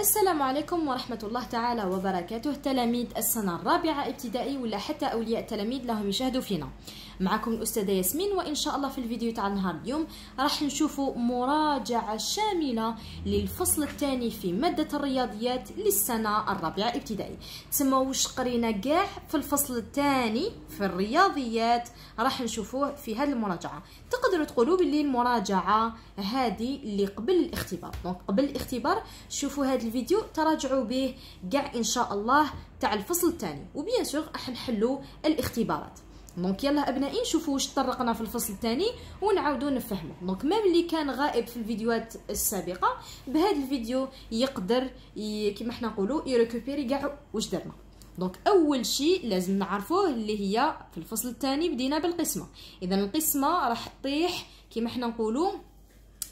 السلام عليكم ورحمة الله تعالى وبركاته تلاميذ السنة الرابعة ابتدائي ولا حتى أولياء التلاميذ لهم يشاهدوا فينا معكم الأستاذة ياسمين وإن شاء الله في الفيديو تاع نهار اليوم راح نشوفوا مراجعة شاملة للفصل الثاني في مادة الرياضيات للسنة الرابعة ابتدائي تسمى واش قرينا كاع في الفصل الثاني في الرياضيات راح نشوفوه في هذه المراجعة تقدروا تقولوا باللي المراجعة هذه اللي قبل الاختبار دونك قبل الاختبار شوفوا هذا الفيديو تراجعوا به كاع ان شاء الله تاع الفصل الثاني وبيان سور راح نحلوا الاختبارات دونك يلا ابنائي شوفوا واش طرقنا في الفصل الثاني ونعاودوا نفهموا دونك ميم اللي كان غائب في الفيديوهات السابقه بهذا الفيديو يقدر كما حنا نقولوا يريكوبيري كاع واش درنا دونك اول شيء لازم نعرفوه اللي هي في الفصل الثاني بدينا بالقسمه اذا القسمه راح تطيح كما حنا نقولوا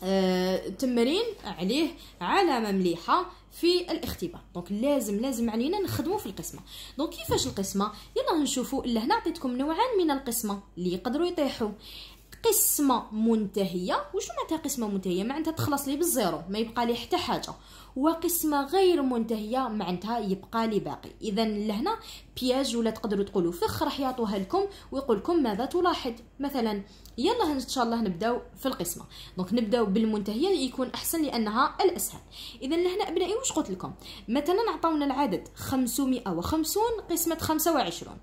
آه، تمرين عليه علامه مليحه في الاختبار دونك لازم لازم علينا نخدمه في القسمه دونك كيفاش القسمه يلا نشوفوا لهنا عطيتكم نوعان من القسمه اللي يقدروا يطيحوا قسمه منتهيه وشو معناتها قسمه منتهيه معناتها تخلص لي بالزيرو ما يبقى لي حتى حاجه وقسمه غير منتهيه معناتها يبقى لي باقي اذا لهنا بياج ولا تقدروا تقولوا فخ راح يعطوها لكم ويقول لكم ماذا تلاحظ مثلا يلا ان شاء الله نبداو في القسمه دونك نبداو بالمنتهيه يكون احسن لانها الاسهل اذا لهنا ابنائي واش قلت لكم مثلا عطاونا العدد 550 قسمه 25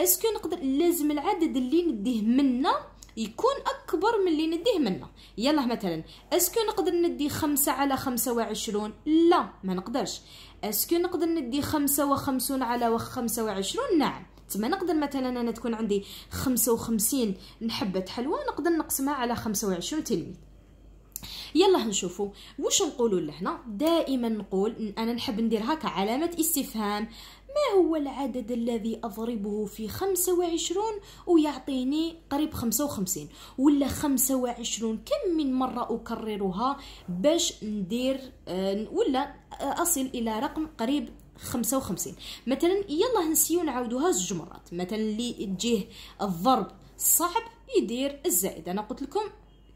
اسكو نقدر لازم العدد اللي نديه منا يكون اكبر من اللي نديه منه يلا مثلا اسكو نقدر ندي خمسة على خمسة وعشرون لا ما نقدرش اسكو نقدر ندي خمسة وخمسون على خمسة وعشرون نعم تما نقدر مثلا انا تكون عندي خمسة وخمسين نحبة حلوى نقدر نقسمها على خمسة وعشرون تلميذ يلا نشوفوا واش نقولوا لهنا دائما نقول انا نحب ندير هكا علامه استفهام ما هو العدد الذي أضربه في خمسة وعشرون ويعطيني قريب خمسة وخمسين ولا خمسة وعشرون كم من مرة أكررها باش ندير آه، ولا آه، أصل إلى رقم قريب خمسة وخمسين مثلا يلا نسيو نعاودوها زوج مرات مثلا اللي تجيه الضرب صعب يدير الزائد انا قلت لكم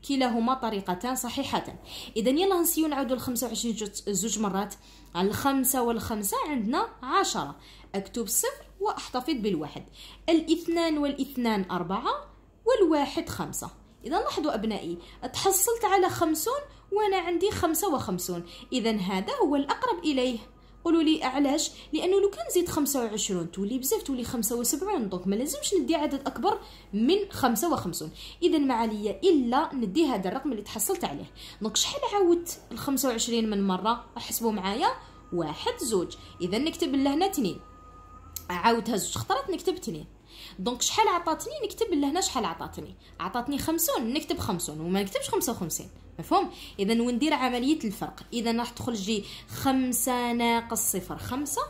كلاهما طريقتان صحيحتان اذا يلا نسيو نعاودو ال 25 زوج مرات على الخمسة والخمسة عندنا عشرة اكتب صفر واحتفظ بالواحد الاثنان والاثنان أربعة والواحد خمسة إذا لاحظوا أبنائي تحصلت على خمسون وأنا عندي خمسة وخمسون إذا هذا هو الأقرب إليه قولوا لي علاش لانه لو كان زيد 25 تولي بزاف تولي 75 دونك ما لازمش ندي عدد اكبر من 55 اذا ما عليا الا ندي هذا الرقم اللي تحصلت عليه دونك شحال عاودت ال 25 من مره احسبوا معايا واحد زوج اذا نكتب لهنا 2 عاودها زوج خطرات نكتب 2 دونك شحال عطاتني نكتب لهنا شحال عطاتني عطاتني 50 نكتب 50 وما نكتبش 55 مفهوم اذا وندير عمليه الفرق اذا راح تخرج لي 5 ناقص 0 5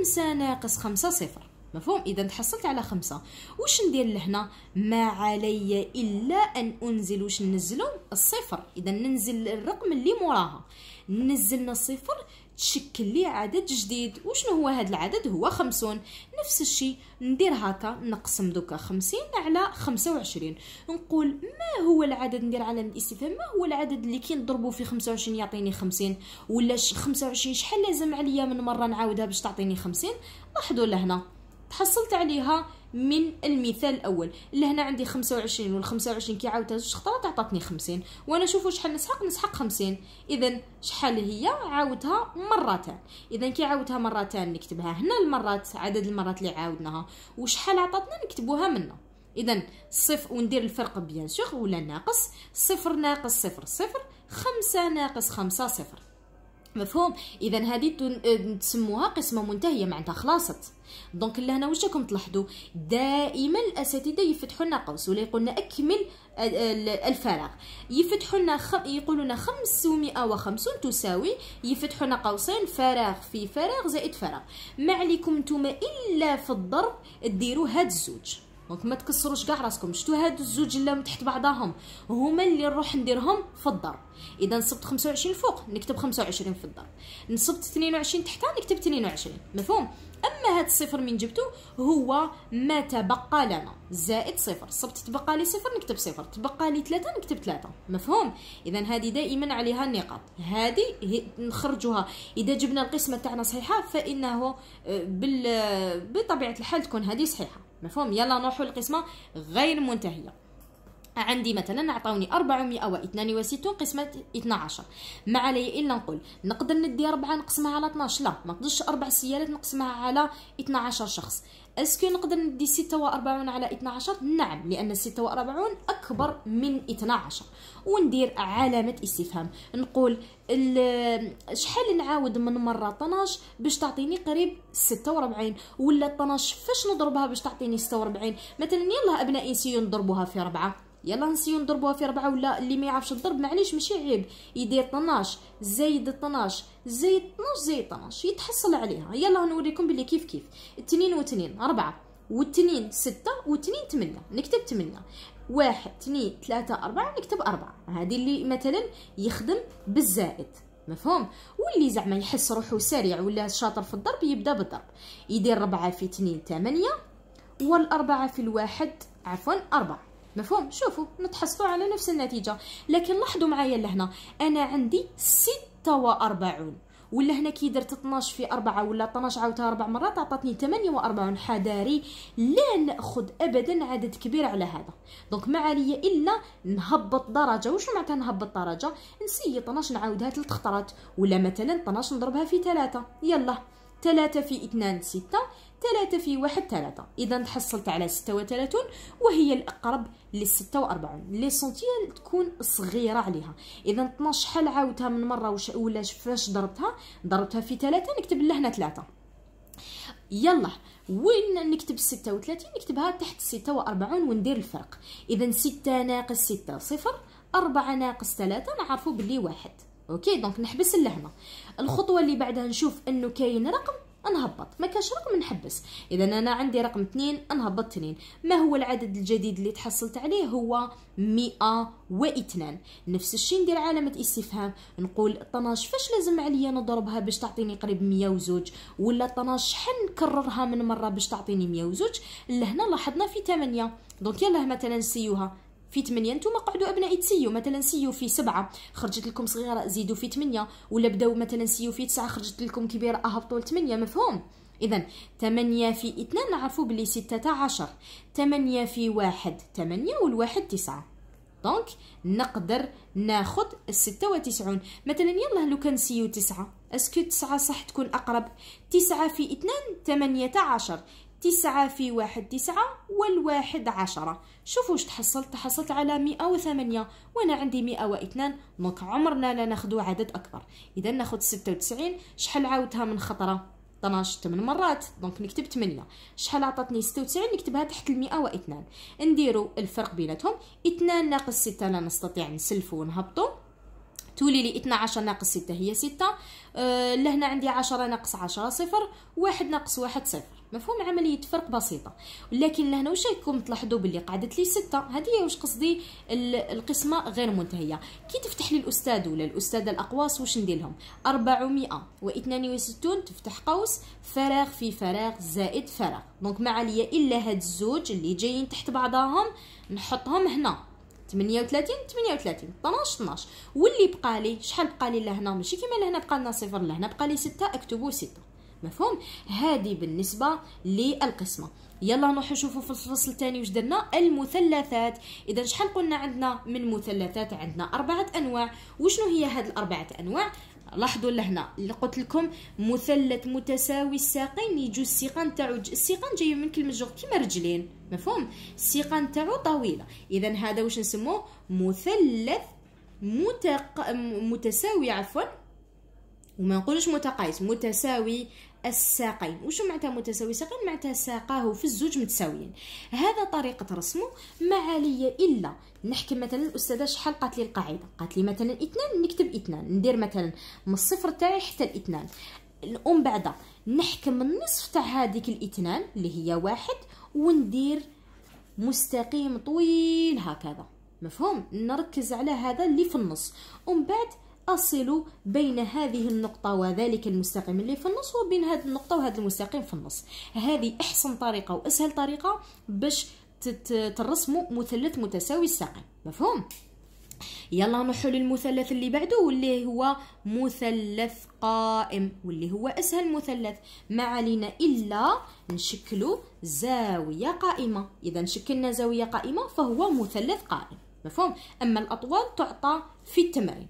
5 ناقص 5 0 مفهوم اذا تحصلت على خمسة واش ندير لهنا ما علي الا ان انزل واش ننزلو الصفر اذا ننزل الرقم اللي موراها نزلنا الصفر تشكل لي عدد جديد وشنو هو هذا العدد هو خمسون نفس الشيء ندير هكا نقسم دوكا خمسين على خمسة وعشرين نقول ما هو العدد ندير على الاستفهام ما هو العدد اللي كي نضربه في خمسة وعشرين يعطيني خمسين ولا خمسة وعشرين شحال لازم عليا من مرة نعاودها باش تعطيني خمسين لاحظوا لهنا تحصلت عليها من المثال الاول لهنا عندي 25 وال 25 كي عاودتها زوج خطرات عطاتني 50 وانا نشوفوا شحال نسحق نسحق 50 اذا شحال هي عاودتها مرتان اذا كي عاودتها مرتان نكتبها هنا المرات عدد المرات اللي عاودناها وشحال عطاتنا نكتبوها منها اذا صفر وندير الفرق بيان سور ولا ناقص صفر ناقص صفر صفر خمسة ناقص خمسة صفر مفهوم اذا هذه تسموها قسمه منتهيه معناتها خلاصت دونك لهنا واش راكم تلاحظوا دائما الاساتذه يفتحوا لنا قوس ولا يقولنا اكمل الفراغ يفتحوا لنا خ... يقولوا لنا 550 تساوي يفتحوا لنا قوسين فراغ في فراغ زائد فراغ ما عليكم نتوما الا في الضرب ديروا هاد الزوج دونك ما تكسروش كاع راسكم شتو هادو الزوج اللام تحت بعضاهم هما اللي نروح نديرهم في الدار اذا نصبت 25 فوق نكتب 25 في الدار نصبت 22 تحتها نكتب 22 مفهوم اما هاد الصفر من جبتو هو ما تبقى لنا زائد صفر صبت تبقى لي صفر نكتب صفر تبقى لي ثلاثة نكتب ثلاثة مفهوم اذا هذه دائما عليها النقاط هذه نخرجوها اذا جبنا القسمه تاعنا صحيحه فانه آه، بطبيعه الحال تكون هذه صحيحه مفهوم يلا نروحوا للقسمه غير منتهيه عندي مثلا عطاوني 462 قسمة 12 ما علي الا نقول نقدر ندي 4 نقسمها على 12 لا ما نقدرش 4 سيالات نقسمها على 12 شخص اسكو نقدر ندي 46 على 12 نعم لان 46 اكبر من 12 وندير علامه استفهام نقول شحال نعاود من مره 12 باش تعطيني قريب 46 ولا 12 فاش نضربها باش تعطيني 46 مثلا يلا ابنائي سي نضربوها في 4 يلا نسيو نضربوها في ربعة ولا اللي ما يعرفش الضرب معليش ماشي عيب يدير 12 زايد 12 زايد 12 زايد 12 يتحصل عليها يلا نوريكم بلي كيف كيف 2 و 2 4 و 2 6 و 2 8 نكتب 8 1 2 3 4 نكتب 4 هذه اللي مثلا يخدم بالزائد مفهوم واللي زعما يحس روحه سريع ولا شاطر في الضرب يبدا بالضرب يدير 4 في اثنين ثمانية والأربعة في الواحد عفوا أربعة مفهوم شوفوا نتحصلوا على نفس النتيجه لكن لاحظوا معايا لهنا انا عندي 46 ولا هنا كي درت 12 في 4 ولا 12 عاوتها 4 مرات عطاتني 48 حذاري لا ناخذ ابدا عدد كبير على هذا دونك ما عليا الا نهبط درجه وشنو معناتها نهبط درجه نسيي 12 نعاودها ثلاث خطرات ولا مثلا 12 نضربها في 3 يلا 3 في 2 6 3 في 1 3 اذا تحصلت على 36 وهي الاقرب لل 46 لي سنتيال تكون صغيره عليها اذا 12 شحال عاودتها من مره وش ولا فاش ضربتها ضربتها في 3 نكتب لهنا 3 يلا وين نكتب 36 نكتبها تحت 46 وندير الفرق اذا 6 ناقص 6 صفر 4 ناقص 3 نعرفوا بلي واحد اوكي دونك نحبس اللحمه الخطوه اللي بعدها نشوف انه كاين رقم نهبط ما كاش رقم نحبس اذا انا عندي رقم 2 نهبط 2 ما هو العدد الجديد اللي تحصلت عليه هو 102 نفس الشيء ندير علامه استفهام نقول 12 فاش لازم عليا نضربها باش تعطيني قريب 102 ولا 12 شحال نكررها من مره باش تعطيني 102 لهنا لاحظنا في 8 دونك يلاه مثلا نسيوها في 8 نتوما قعدوا ابنائي تسيو مثلا سيو في 7 خرجت لكم صغيره زيدوا في 8 ولا بداو مثلا سيو في 9 خرجت لكم كبيره اهبطوا ل 8 مفهوم اذا 8 في 2 نعرفوا بلي 16 8 في 1 8 والواحد 9 دونك نقدر ناخذ 96 مثلا يلا لو كان سيو 9 اسكو 9 صح تكون اقرب 9 في 2 18 تسعة في واحد تسعة والواحد عشرة شوفوا واش تحصلت تحصلت على مئة وثمانية وانا عندي مئة واثنان دونك عمرنا لا ناخدو عدد اكبر اذا ناخد ستة وتسعين شحال عاودتها من خطرة 12 8 مرات دونك نكتب 8 شحال عطاتني 96 نكتبها تحت ال 102 نديرو الفرق بيناتهم 2 ناقص 6 لا نستطيع نسلفو ونهبطو تولي لي 12 ناقص 6 هي 6 أه، لهنا عندي 10 ناقص 10 صفر واحد ناقص واحد صفر مفهوم عمليه فرق بسيطه لكن لهنا واش راكم تلاحظوا باللي قعدت لي 6 هذه هي واش قصدي القسمه غير منتهيه كي تفتح لي الاستاذ ولا الاستاذه الاقواس واش ندير لهم 462 تفتح قوس فراغ في فراغ زائد فراغ دونك ما عليا الا هاد الزوج اللي جايين تحت بعضاهم نحطهم هنا 38 38 12 12 واللي بقى لي شحال بقى لي لهنا ماشي كيما لهنا بقى لنا صفر لهنا بقى لي 6 اكتبوا 6 مفهوم هذه بالنسبه للقسمه يلا نروح نشوفوا في الفصل الثاني واش درنا المثلثات اذا شحال قلنا عندنا من مثلثات عندنا اربعه انواع وشنو هي هاد الاربعه انواع لاحظوا لهنا اللي قلت لكم مثلث متساوي الساقين يجو السيقان تاعو السيقان جاي من كلمه جوغ كيما رجلين مفهوم السيقان تاعو طويله اذا هذا واش نسموه مثلث متق... متساوي عفوا وما نقولوش متقايس متساوي الساقين وشو معناتها متساوي ساقين معناتها ساقاه في الزوج متساويين هذا طريقه رسمه ما علي الا نحكي مثلا الاستاذه شحال قالت لي القاعده قالت لي مثلا اثنان نكتب اثنان ندير مثلا من الصفر تاعي حتى الاثنان الام بعدا نحكم النصف تاع هذيك الاثنان اللي هي واحد وندير مستقيم طويل هكذا مفهوم نركز على هذا اللي في النص ومن بعد أصل بين هذه النقطة وذلك المستقيم اللي في النص وبين هذه النقطة وهذا المستقيم في النص هذه أحسن طريقة وأسهل طريقة باش ترسموا مثلث متساوي الساقين مفهوم يلا نروحوا للمثلث اللي بعده واللي هو مثلث قائم واللي هو اسهل مثلث ما علينا الا نشكلوا زاويه قائمه اذا شكلنا زاويه قائمه فهو مثلث قائم مفهوم اما الاطوال تعطى في التمرين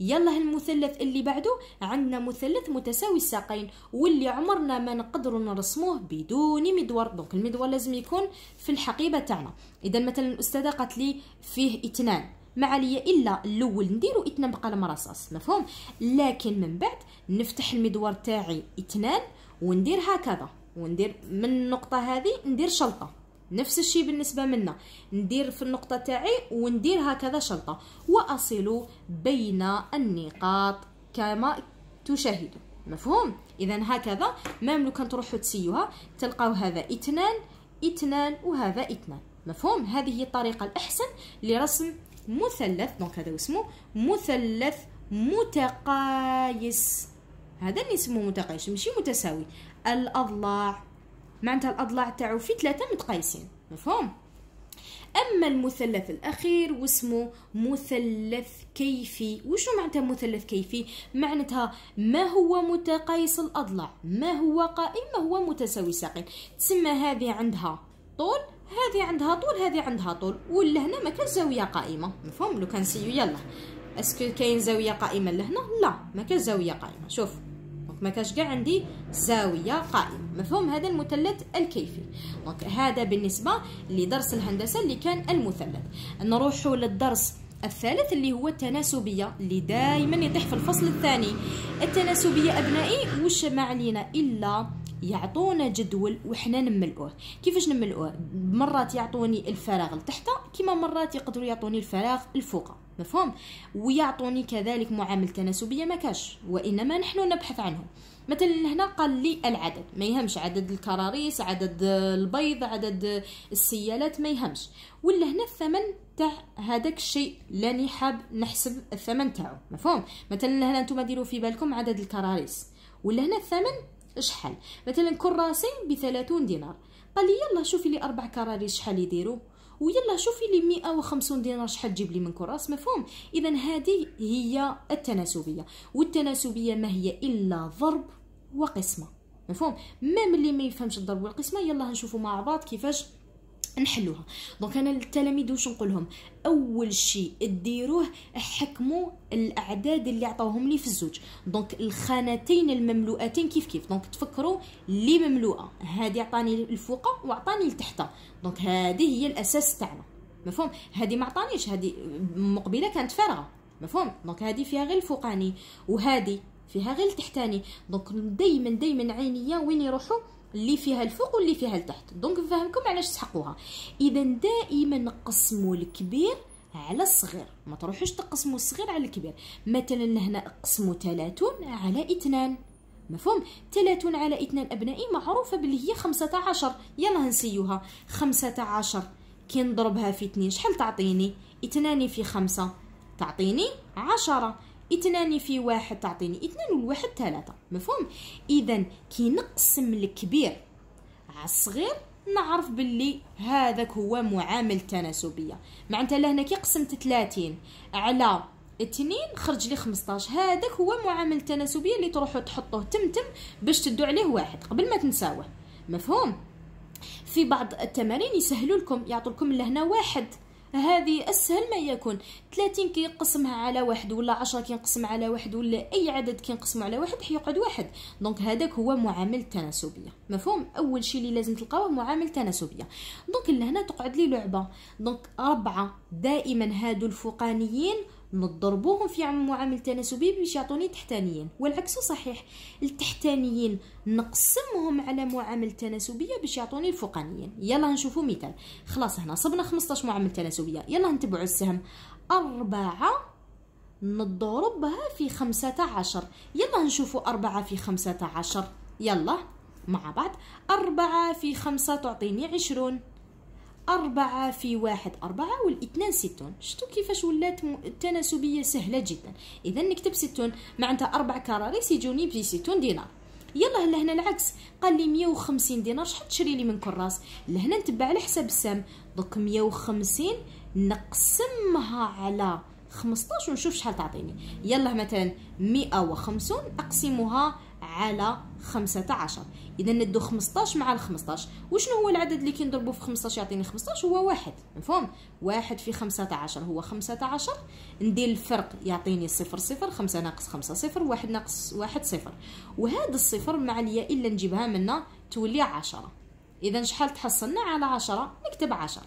يلا هالمثلث اللي بعده عندنا مثلث متساوي الساقين واللي عمرنا ما نقدروا نرسموه بدون مدور دونك المدور لازم يكون في الحقيبه تاعنا اذا مثلا الاستاذه قالت لي فيه اثنان ما عليا الا الاول نديرو اثنان بقلم رصاص مفهوم لكن من بعد نفتح المدور تاعي اثنان وندير هكذا وندير من النقطه هذه ندير شلطه نفس الشيء بالنسبة منا ندير في النقطة تاعي وندير هكذا شلطة وأصل بين النقاط كما تشاهدوا مفهوم إذا هكذا مام لو كان تروحوا تسيوها تلقاو هذا اثنان اثنان وهذا اثنان مفهوم هذه هي الطريقة الأحسن لرسم مثلث دونك هذا اسمه مثلث متقايس هذا اللي نسموه متقايس ماشي متساوي الأضلاع معناتها الاضلاع تاعو في ثلاثه متقايسين مفهوم اما المثلث الاخير واسمه مثلث كيفي وشو معناتها مثلث كيفي معناتها ما هو متقايس الاضلاع ما هو قائم ما هو متساوي ساقين تسمى هذه عندها طول هذه عندها طول هذه عندها طول ولهنا ما كان زاويه قائمه مفهوم لو كان سيو يلا اسكو كاين زاويه قائمه لهنا لا ما كان زاويه قائمه شوف ما كاش كاع عندي زاويه قائمه مفهوم هذا المثلث الكيفي دونك هذا بالنسبه لدرس الهندسه اللي كان المثلث نروحوا للدرس الثالث اللي هو التناسبيه اللي دائما يطيح في الفصل الثاني التناسبيه ابنائي وش ما علينا الا يعطونا جدول وحنا نملؤه كيفاش نملؤه مرات يعطوني الفراغ لتحت كيما مرات يقدروا يعطوني الفراغ الفوق مفهوم ويعطوني كذلك معامل تناسبيه ما كاش وانما نحن نبحث عنه مثلا هنا قال لي العدد ما يهمش عدد الكراريس عدد البيض عدد السيالات ما يهمش ولا هنا الثمن تاع هذاك الشيء لاني حاب نحسب الثمن تاعو مفهوم مثلا هنا نتوما ديروا في بالكم عدد الكراريس ولا هنا الثمن شحال مثلا كراسين ب 30 دينار قال لي يلا شوفي لي اربع كراريس شحال يديروا ويلا شوفي لي 150 دينار شحال تجيب لي من كراس مفهوم اذا هذه هي التناسبيه والتناسبيه ما هي الا ضرب وقسمه مفهوم ميم اللي ما يفهمش الضرب والقسمه يلا هنشوفوا مع بعض كيفاش نحلوها دونك انا للتلاميذ واش نقول لهم اول شيء ديروه حكموا الاعداد اللي عطاوهم لي في الزوج دونك الخانتين المملوءتين كيف كيف دونك تفكروا اللي مملوءه هذه عطاني الفوق وعطاني لتحت دونك هذه هي الاساس تاعنا مفهوم هذه ما عطانيش هذه مقبله كانت فارغه مفهوم دونك هذه فيها غير الفوقاني وهذه فيها غير التحتاني دونك دايما دايما عينيا وين يروحوا اللي فيها الفوق واللي فيها التحت دونك نفهمكم علاش تحقوها اذا دائما قسموا الكبير على الصغير ما تروحوش تقسموا الصغير على الكبير مثلا هنا قسموا 30 على 2 مفهوم 30 على 2 ابنائي معروفه باللي هي 15 يلا نسيوها 15 كي نضربها في 2 شحال تعطيني 2 في 5 تعطيني 10 اثنان في واحد تعطيني اثنان والواحد ثلاثة مفهوم اذا كي نقسم الكبير على الصغير نعرف باللي هذاك هو معامل تناسبية معناتها لهنا كي قسمت 30 على اثنين خرج لي 15 هذاك هو معامل تناسبية اللي تروحوا تحطوه تم تم باش تدو عليه واحد قبل ما تنساوه مفهوم في بعض التمارين يسهلوا لكم يعطوا لكم لهنا واحد هذه اسهل ما يكون 30 كينقسمها على واحد ولا 10 كينقسم على واحد ولا اي عدد كينقسمو على واحد حيقعد واحد دونك هذاك هو معامل التناسبيه مفهوم اول شيء اللي لازم تلقاوه معامل التناسبيه دونك لهنا تقعد لي لعبه دونك أربعة دائما هادو الفوقانيين نضربوهم في معامل تناسبي باش يعطوني تحتانيين والعكس صحيح التحتانيين نقسمهم على معامل تناسبيه باش يعطوني الفوقانيين يلا نشوفوا مثال خلاص هنا صبنا 15 معامل تناسبيه يلا نتبعوا السهم أربعة نضربها في خمسة عشر يلا نشوفوا أربعة في خمسة عشر يلا مع بعض أربعة في خمسة تعطيني عشرون أربعة في واحد أربعة والاثنان ستون شفتوا كيفاش ولات التناسبية سهلة جدا إذا نكتب ستون معناتها أربع كراريس يجوني بي ستون دينار يلا لهنا العكس قال لي 150 دينار شحال تشري لي من كراس لهنا نتبع على حساب السام دوك 150 نقسمها على 15 ونشوف شحال تعطيني يلا مثلا 150 اقسمها على 15 اذا ندو 15 مع ال 15 وشنو هو العدد اللي كنضربو في 15 يعطيني 15 هو واحد مفهوم واحد في 15 هو 15 ندير الفرق يعطيني 0 0 5 ناقص 5 0 1 ناقص 1 0 وهذا الصفر مع الياء الا نجيبها منا تولي 10 اذا شحال تحصلنا على 10 نكتب 10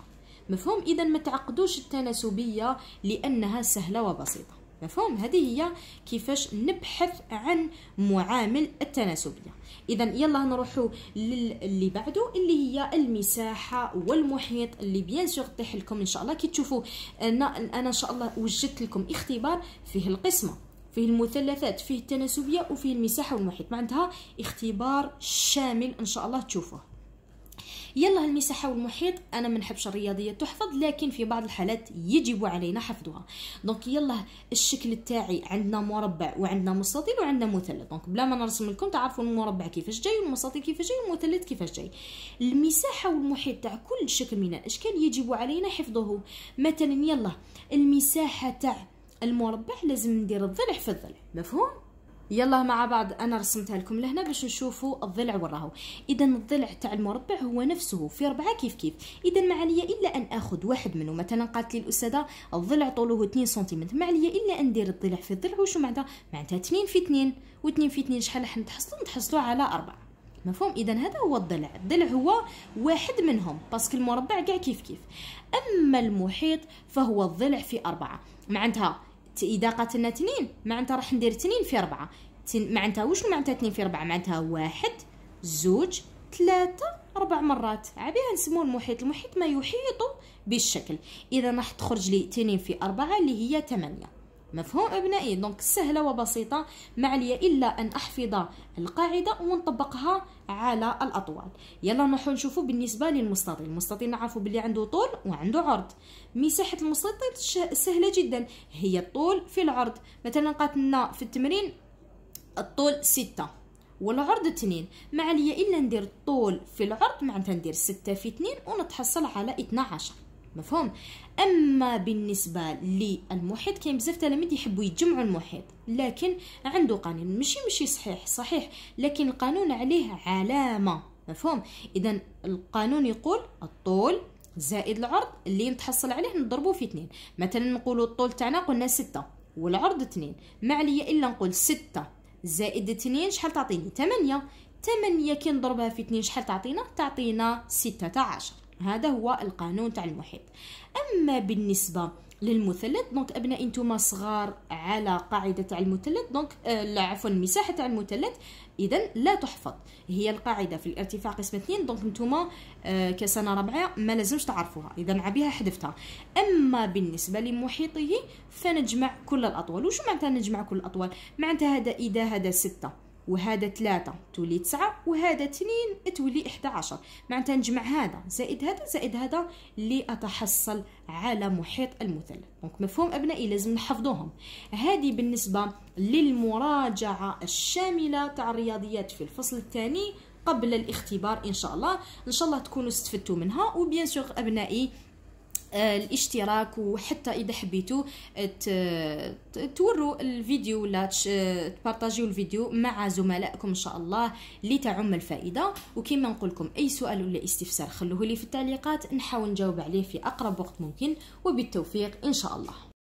مفهوم اذا ما تعقدوش التناسبيه لانها سهله وبسيطه مفهوم هذه هي كيفاش نبحث عن معامل التناسبيه اذا يلا نروحوا للي بعده اللي هي المساحه والمحيط اللي بيان سور طيح لكم ان شاء الله كي تشوفوا انا انا ان شاء الله وجدت لكم اختبار فيه القسمه فيه المثلثات فيه التناسبيه وفيه المساحه والمحيط معناتها اختبار شامل ان شاء الله تشوفوه يلا المساحه والمحيط انا ما نحبش الرياضيه تحفظ لكن في بعض الحالات يجب علينا حفظها دونك يلا الشكل تاعي عندنا مربع وعندنا مستطيل وعندنا مثلث دونك بلا ما نرسم لكم تعرفوا المربع كيفاش جاي والمستطيل كيفاش جاي والمثلث كيفاش جاي المساحه والمحيط تاع كل شكل من الاشكال يجب علينا حفظه مثلا يلا المساحه تاع المربع لازم ندير الضلع في الضلع مفهوم يلا مع بعض انا رسمتها لكم لهنا باش نشوفوا الضلع وراهو اذا الضلع تاع المربع هو نفسه في ربعة كيف كيف اذا ما عليا الا ان اخذ واحد منه مثلا قالت لي الاستاذه الضلع طوله 2 سنتيمتر ما عليا الا ندير الضلع في الضلع وشو معناتها معناتها 2 في 2 و2 في 2 شحال راح نتحصلوا نتحصلوا على 4 مفهوم اذا هذا هو الضلع الضلع هو واحد منهم باسكو المربع كاع كيف كيف اما المحيط فهو الضلع في أربعة معناتها اذا قاتلنا تنين معناتها راح ندير تنين في ربعة معناتها واش معناتها تنين في ربعة معناتها واحد زوج ثلاثة أربع مرات عبيها نسمو المحيط المحيط ما يحيط بالشكل إذا راح تخرج لي تنين في أربعة اللي هي ثمانية مفهوم ابنائي دونك سهله وبسيطه ما عليا الا ان احفظ القاعده ونطبقها على الاطوال يلا نروحوا نشوفوا بالنسبه للمستطيل المستطيل نعرفوا بلي عنده طول وعنده عرض مساحه المستطيل سهله جدا هي الطول في العرض مثلا قاتلنا في التمرين الطول ستة والعرض اثنين ما عليا الا ندير الطول في العرض معناتها ندير ستة في اثنين ونتحصل على 12 مفهوم اما بالنسبه للمحيط كاين بزاف تلاميذ يحبوا يجمعوا المحيط لكن عنده قانون ماشي ماشي صحيح صحيح لكن القانون عليه علامه مفهوم اذا القانون يقول الطول زائد العرض اللي نتحصل عليه نضربه في اثنين مثلا نقول الطول تاعنا قلنا ستة والعرض اثنين ما عليا الا نقول ستة زائد اثنين شحال تعطيني ثمانية ثمانية كي نضربها في اثنين شحال تعطينا تعطينا ستة عشر هذا هو القانون تاع المحيط اما بالنسبه للمثلث دونك ابناء انتم صغار على قاعده تاع المثلث دونك آه عفوا المساحه تاع المثلث اذا لا تحفظ هي القاعده في الارتفاع قسم 2 دونك انتم آه كسنه رابعه ما لازمش تعرفوها اذا عبيها حذفتها اما بالنسبه لمحيطه فنجمع كل الاطوال وش معناتها نجمع كل الاطوال معناتها هذا اذا هذا 6 وهذا ثلاثة تولي تسعة وهذا اثنين تولي إحدى عشر معناتها نجمع هذا زائد هذا زائد هذا لأتحصل على محيط المثلث دونك مفهوم أبنائي لازم نحفظوهم هذه بالنسبة للمراجعة الشاملة تاع الرياضيات في الفصل الثاني قبل الاختبار إن شاء الله إن شاء الله تكونوا استفدتوا منها وبيان سور أبنائي آه، الاشتراك وحتى اذا حبيتوا آه، توروا الفيديو ولا آه، تبارطاجيو الفيديو مع زملائكم ان شاء الله لتعم الفائده وكما نقول لكم اي سؤال ولا استفسار خلوه لي في التعليقات نحاول نجاوب عليه في اقرب وقت ممكن وبالتوفيق ان شاء الله